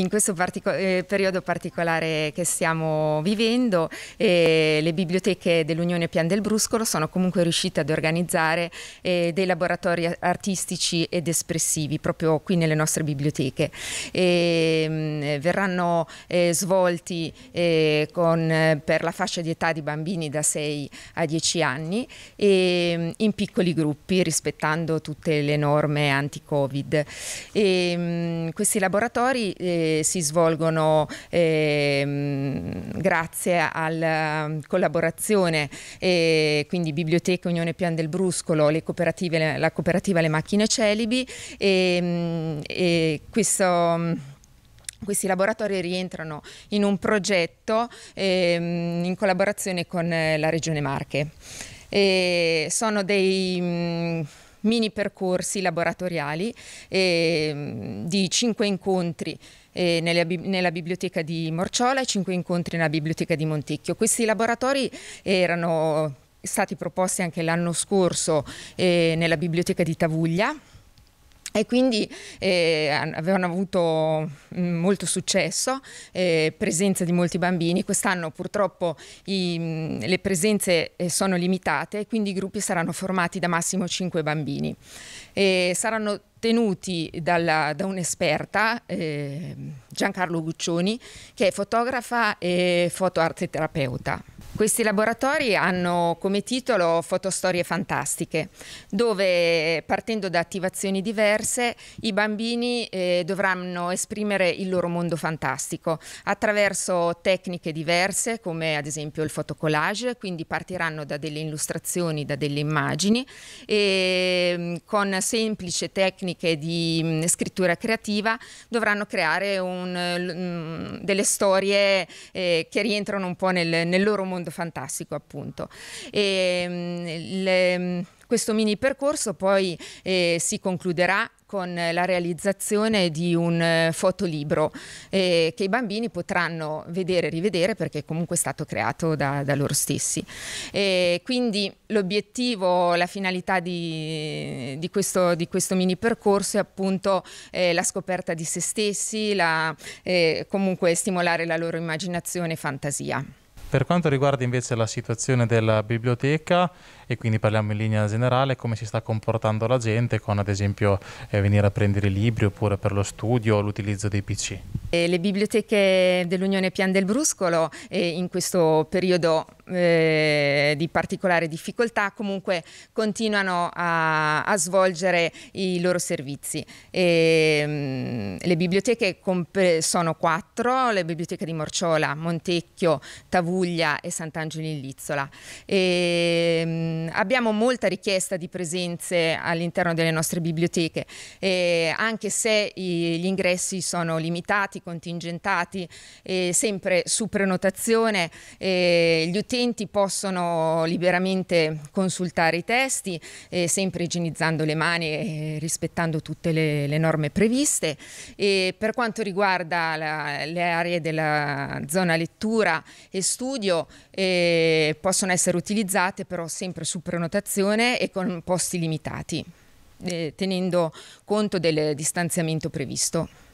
in questo partico eh, periodo particolare che stiamo vivendo eh, le biblioteche dell'Unione Pian del Bruscolo sono comunque riuscite ad organizzare eh, dei laboratori artistici ed espressivi proprio qui nelle nostre biblioteche. E, ehm, mh, verranno eh, svolti eh, con, per la fascia di età di bambini da 6 a 10 anni e, ehm, in piccoli gruppi rispettando tutte le norme anti-Covid. Ehm, questi laboratori eh, si svolgono ehm, grazie alla ehm, collaborazione quindi Biblioteca Unione Pian del Bruscolo, la cooperativa Le Macchine Celibi e, ehm, e questo... Questi laboratori rientrano in un progetto ehm, in collaborazione con eh, la Regione Marche. E sono dei mh, mini percorsi laboratoriali ehm, di cinque incontri eh, nella, nella, biblioteca di Morciola e cinque incontri nella biblioteca di Montecchio. Questi laboratori erano stati proposti anche l'anno scorso eh, nella biblioteca di Tavuglia e quindi eh, avevano avuto mm, molto successo, eh, presenza di molti bambini. Quest'anno purtroppo i, mm, le presenze eh, sono limitate, quindi i gruppi saranno formati da massimo 5 bambini. E saranno tenuti dalla, da un'esperta, eh, Giancarlo Guccioni, che è fotografa e fotoarte terapeuta. Questi laboratori hanno come titolo Fotostorie fantastiche, dove partendo da attivazioni diverse i bambini eh, dovranno esprimere il loro mondo fantastico attraverso tecniche diverse come ad esempio il fotocollage, quindi partiranno da delle illustrazioni, da delle immagini e ehm, con semplici tecniche di mm, scrittura creativa dovranno creare un, mm, delle storie eh, che rientrano un po' nel, nel loro mondo modo fantastico appunto. E, ehm, le, questo mini percorso poi eh, si concluderà con la realizzazione di un eh, fotolibro eh, che i bambini potranno vedere e rivedere perché comunque è stato creato da, da loro stessi. E quindi l'obiettivo, la finalità di, di, questo, di, questo, mini percorso è appunto eh, la scoperta di se stessi, la, eh, comunque stimolare la loro immaginazione e fantasia. Per quanto riguarda invece la situazione della biblioteca, e quindi parliamo in linea generale, come si sta comportando la gente con ad esempio eh, venire a prendere libri oppure per lo studio o l'utilizzo dei PC? E eh, le biblioteche dell'Unione Pian del Bruscolo eh, in questo periodo eh, di particolare difficoltà comunque continuano a, a svolgere i loro servizi. E, mh, mm, le biblioteche sono quattro, le biblioteche di Morciola, Montecchio, Tavuglia e Sant'Angelo in Lizzola. E, mh, mm, abbiamo molta richiesta di presenze all'interno delle nostre biblioteche, e, anche se i, gli ingressi sono limitati, contingentati, sempre su prenotazione, eh, gli utenti docenti possono liberamente consultare i testi, eh, sempre igienizzando le mani e rispettando tutte le, le norme previste. E per quanto riguarda la, le aree della zona lettura e studio, eh, possono essere utilizzate però sempre su prenotazione e con posti limitati, eh, tenendo conto del distanziamento previsto.